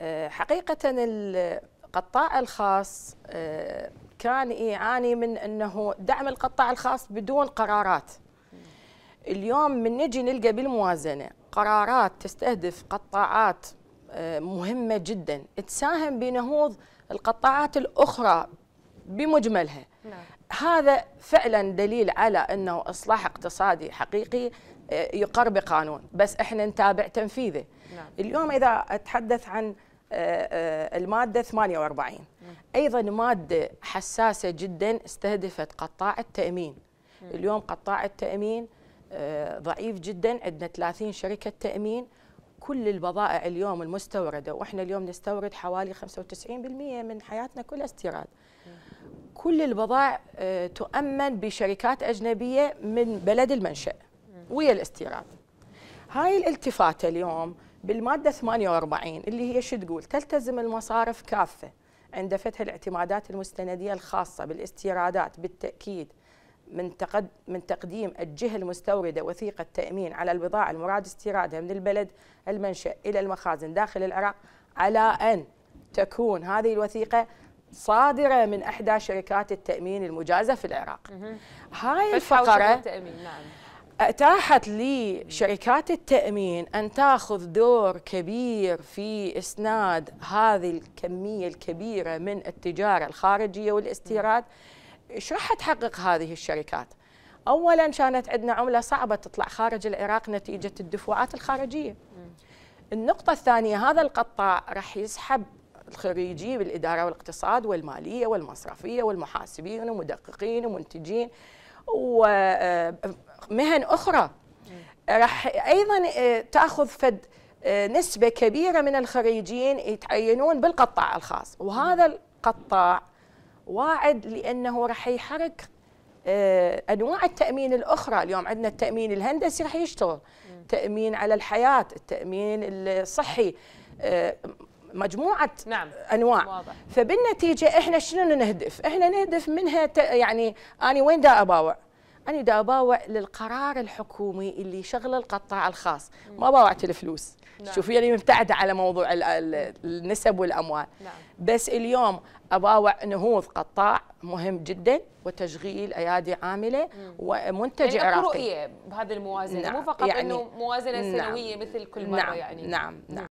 آه، حقيقة القطاع الخاص آه، كان يعاني من أنه دعم القطاع الخاص بدون قرارات اليوم من نجي نلقى بالموازنة قرارات تستهدف قطاعات آه، مهمة جدا تساهم بنهوض القطاعات الأخرى بمجملها نعم. هذا فعلا دليل على أنه إصلاح اقتصادي حقيقي يقر بقانون بس إحنا نتابع تنفيذه نعم. اليوم إذا أتحدث عن المادة 48 أيضا مادة حساسة جدا استهدفت قطاع التأمين اليوم قطاع التأمين آه، ضعيف جدا عندنا 30 شركة تأمين كل البضائع اليوم المستوردة وإحنا اليوم نستورد حوالي 95% من حياتنا كلها استيراد كل البضائع آه، تؤمن بشركات أجنبية من بلد المنشأ ويا الاستيراد هاي الالتفاتة اليوم بالماده 48 اللي هي شو تقول؟ تلتزم المصارف كافه عند فتح الاعتمادات المستنديه الخاصه بالاستيرادات بالتاكيد من تقد من تقديم الجهه المستورده وثيقه تامين على البضاعه المراد استيرادها من البلد المنشا الى المخازن داخل العراق على ان تكون هذه الوثيقه صادرة من إحدى شركات التأمين المجازة في العراق هاي الفقرة نعم. اتاحت لشركات التامين ان تاخذ دور كبير في اسناد هذه الكميه الكبيره من التجاره الخارجيه والاستيراد ايش راح تحقق هذه الشركات اولا كانت عندنا عمله صعبه تطلع خارج العراق نتيجه الدفعات الخارجيه النقطه الثانيه هذا القطاع راح يسحب الخريجي بالاداره والاقتصاد والماليه والمصرفيه والمحاسبين ومدققين ومنتجين و آه، مهن اخرى راح ايضا آه، تاخذ فد آه، نسبه كبيره من الخريجين يتعينون بالقطاع الخاص وهذا القطاع واعد لانه راح يحرك آه، انواع التامين الاخرى اليوم عندنا التامين الهندسي راح يشتغل التامين على الحياه التامين الصحي مجموعه نعم. انواع واضح. فبالنتيجه احنا شنو نهدف احنا نهدف منها يعني انا وين دا اباوع أنا دا أباوع للقرار الحكومي اللي شغل القطاع الخاص ما باوعت الفلوس نعم. شوفي يعني مبتعدة على موضوع النسب والأموال نعم. بس اليوم أباوع نهوض قطاع مهم جدا وتشغيل أيادي عاملة ومنتج يعني عراقي رؤية بهذه الموازنة نعم. مو فقط يعني أنه موازنة نعم. سنوية مثل كل مرة نعم. يعني نعم نعم, نعم.